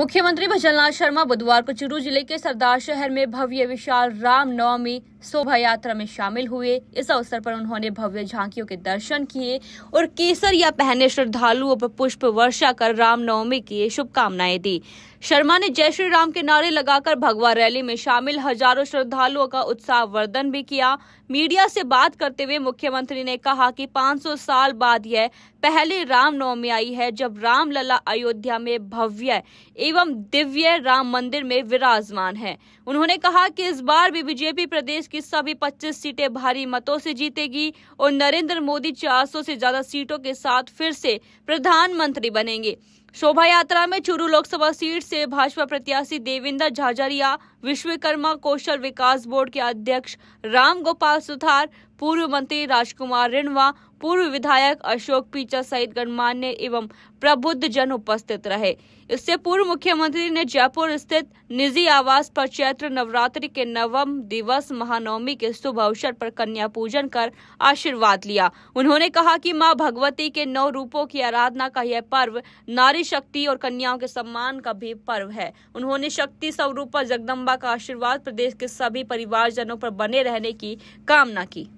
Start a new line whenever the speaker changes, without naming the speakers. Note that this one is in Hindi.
मुख्यमंत्री भजनलाल शर्मा बुधवार को चुरू जिले के सरदार शहर में भव्य विशाल राम नवमी शोभा यात्रा में शामिल हुए इस अवसर पर उन्होंने भव्य झांकियों के दर्शन किए और केसर या पहने श्रद्धालुओं पर पुष्प वर्षा कर राम नवमी की शुभकामनाएं दी शर्मा ने जय श्री राम के नारे लगाकर भगवा रैली में शामिल हजारों श्रद्धालुओं का उत्साह वर्धन भी किया मीडिया से बात करते हुए मुख्यमंत्री ने कहा कि 500 साल बाद यह पहली रामनवमी आई है जब रामलला अयोध्या में भव्य एवं दिव्य राम मंदिर में विराजमान है उन्होंने कहा कि इस बार भी बीजेपी प्रदेश की सभी 25 सीटें भारी मतों से जीतेगी और नरेंद्र मोदी 400 से ज्यादा सीटों के साथ फिर से प्रधानमंत्री बनेंगे शोभा यात्रा में चुरू लोकसभा सीट से भाजपा प्रत्याशी देवेंद्र झाझरिया विश्वकर्मा कौशल विकास बोर्ड के अध्यक्ष राम गोपाल सुथार पूर्व मंत्री राजकुमार रिणवा पूर्व विधायक अशोक पीचा सहित गणमान्य एवं प्रबुद्ध जन उपस्थित रहे इससे पूर्व मुख्यमंत्री ने जयपुर स्थित निजी आवास पर चैत्र नवरात्रि के नवम दिवस महानवमी के शुभ अवसर पर कन्या पूजन कर आशीर्वाद लिया उन्होंने कहा कि मां भगवती के नौ रूपों की आराधना का यह पर्व नारी नारी शक्ति और कन्याओं के सम्मान का भी पर्व है उन्होंने शक्ति स्वरूप जगदम्बा का आशीर्वाद प्रदेश के सभी परिवारजनों पर बने रहने की कामना की